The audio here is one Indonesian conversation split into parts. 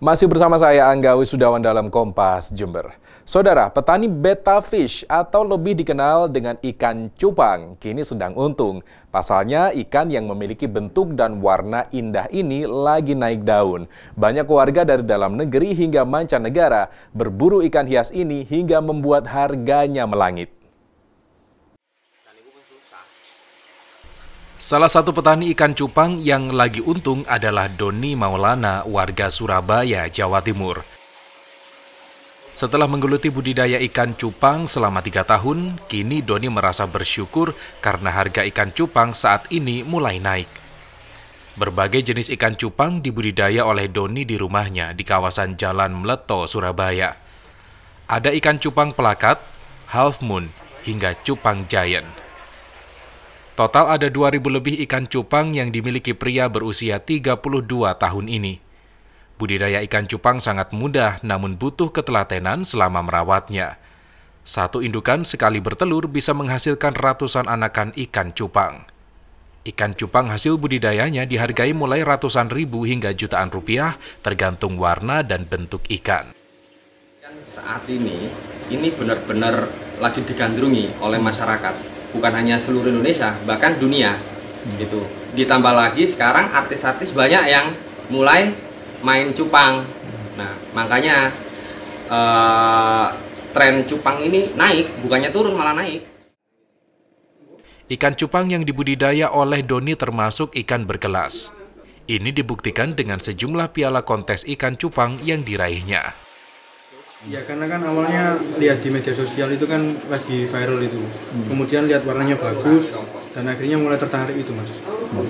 Masih bersama saya Angga Wisudawan dalam Kompas Jember. Saudara, petani betta fish atau lebih dikenal dengan ikan cupang kini sedang untung. Pasalnya ikan yang memiliki bentuk dan warna indah ini lagi naik daun. Banyak warga dari dalam negeri hingga mancanegara berburu ikan hias ini hingga membuat harganya melangit. Salah satu petani ikan cupang yang lagi untung adalah Doni Maulana, warga Surabaya, Jawa Timur. Setelah menggeluti budidaya ikan cupang selama tiga tahun, kini Doni merasa bersyukur karena harga ikan cupang saat ini mulai naik. Berbagai jenis ikan cupang dibudidaya oleh Doni di rumahnya di kawasan Jalan Meleto, Surabaya. Ada ikan cupang pelakat, half moon, hingga cupang giant. Total ada 2.000 lebih ikan cupang yang dimiliki pria berusia 32 tahun ini. Budidaya ikan cupang sangat mudah namun butuh ketelatenan selama merawatnya. Satu indukan sekali bertelur bisa menghasilkan ratusan anakan ikan cupang. Ikan cupang hasil budidayanya dihargai mulai ratusan ribu hingga jutaan rupiah tergantung warna dan bentuk ikan. Saat ini, ini benar-benar lagi digandrungi oleh hmm. masyarakat bukan hanya seluruh Indonesia bahkan dunia hmm. gitu ditambah lagi sekarang artis-artis banyak yang mulai main cupang hmm. nah makanya uh, tren cupang ini naik bukannya turun malah naik Ikan cupang yang dibudidaya oleh Doni termasuk ikan berkelas. Ini dibuktikan dengan sejumlah piala kontes ikan cupang yang diraihnya. Ya karena kan awalnya lihat di media sosial itu kan lagi viral itu. Hmm. Kemudian lihat warnanya bagus dan akhirnya mulai tertarik itu mas.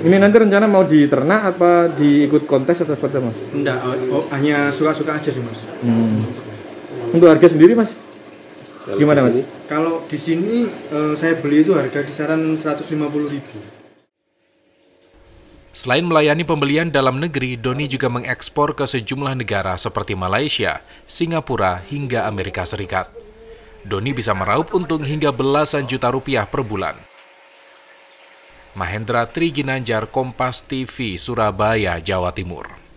Ini nanti rencana mau diternak apa diikut kontes atau seperti apa mas? Enggak, oh, oh hanya suka-suka aja sih mas. Hmm. Untuk harga sendiri mas? Gimana mas? Kalau di sini eh, saya beli itu harga kisaran 150 ribu. Selain melayani pembelian dalam negeri, Doni juga mengekspor ke sejumlah negara seperti Malaysia, Singapura, hingga Amerika Serikat. Doni bisa meraup untung hingga belasan juta rupiah per bulan. Mahendra Triginanjar, Kompas TV, Surabaya, Jawa Timur.